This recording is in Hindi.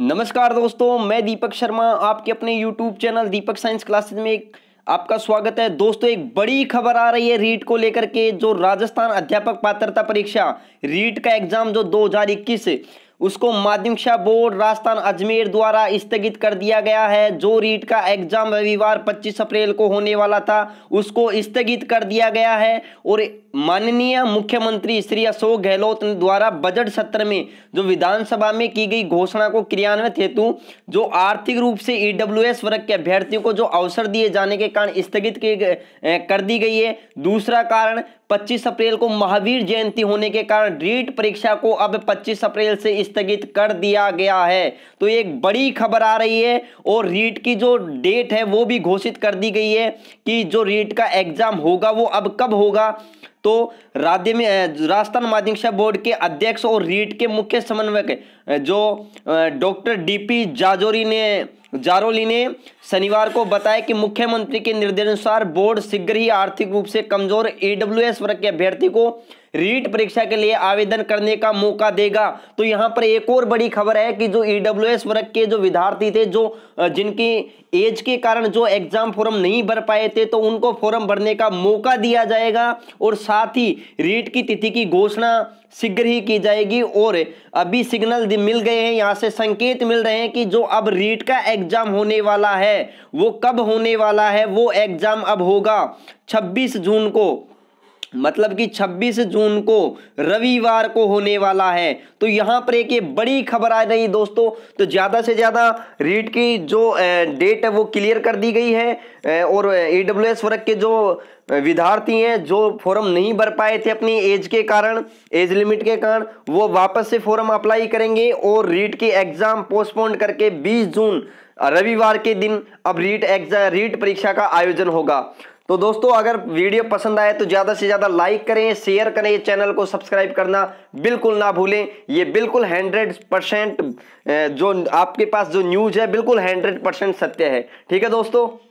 नमस्कार दोस्तों मैं दीपक शर्मा आपके अपने YouTube channel Deepak science classes में एक आपका स्वागत है दोस्तों एक बड़ी खबर आ रही है रीट को लेकर के जो राजस्थान अध्यापक पात्रता परीक्षा रीट का एग्जाम जो 2021 उसको माध्यमिक शिक्षा बोर्ड राजस्थान अजमेर द्वारा स्थगित कर दिया गया है जो रीट का एग्जाम रविवार 25 अप्रैल को होने वाला था उसको स्थगित कर दिया गया है और माननीय मुख्यमंत्री श्री अशोक गहलोत द्वारा बजट सत्र में जो विधानसभा में की गई घोषणा को क्रियान्वित हेतु जो आर्थिक रूप से ईडब्ल्यूएस e वर्ग के अभ्यर्थियों को जो अवसर दिए जाने के कारण स्थगित कर दी गई है दूसरा कारण 25 अप्रैल को महावीर जयंती होने के कारण रीट परीक्षा को अब 25 अप्रैल से स्थगित कर दिया गया है तो एक बड़ी खबर आ रही है और रीट की जो डेट है वो भी घोषित कर दी गई है कि जो रीट का एग्ज़ाम होगा वो अब कब होगा तो राज्य में राजस्थान माध्यमिक शिक्षा बोर्ड के अध्यक्ष और रीट के मुख्य समन्वयक जो डॉक्टर डीपी जाजोरी ने जारोली ने शनिवार को बताया कि मुख्यमंत्री के निर्देशानुसार बोर्ड शीघ्र ही आर्थिक रूप से कमजोर ईडब्ल्यूएस वर्ग के अभ्यर्थी को रीट परीक्षा के लिए आवेदन करने का मौका देगा तो यहाँ पर एक और बड़ी खबर है कि जो ईडब्ल्यू e एस वर्ग के जो विद्यार्थी थे जो जिनकी एज के कारण जो एग्जाम फॉर्म नहीं भर पाए थे तो उनको फॉर्म भरने का मौका दिया जाएगा और साथ ही रीट की तिथि की घोषणा शीघ्र ही की जाएगी और अभी सिग्नल मिल गए हैं यहाँ से संकेत मिल रहे हैं कि जो अब रीट का एग्जाम होने वाला है वो कब होने वाला है वो एग्जाम अब होगा छब्बीस जून को मतलब कि 26 जून को रविवार को होने वाला है तो यहाँ पर एक ये बड़ी खबर आ रही दोस्तों तो ज़्यादा से ज़्यादा रीट की जो डेट है वो क्लियर कर दी गई है और ए डब्ल्यू एस वर्ग के जो विद्यार्थी हैं जो फॉर्म नहीं भर पाए थे अपनी एज के कारण एज लिमिट के कारण वो वापस से फॉर्म अप्लाई करेंगे और रीट की एग्ज़ाम पोस्टपोन करके बीस जून रविवार के दिन अब रीट एग्जाम रीट परीक्षा का आयोजन होगा तो दोस्तों अगर वीडियो पसंद आए तो ज़्यादा से ज़्यादा लाइक करें शेयर करें ये चैनल को सब्सक्राइब करना बिल्कुल ना भूलें ये बिल्कुल हंड्रेड परसेंट जो आपके पास जो न्यूज़ है बिल्कुल हंड्रेड परसेंट सत्य है ठीक है दोस्तों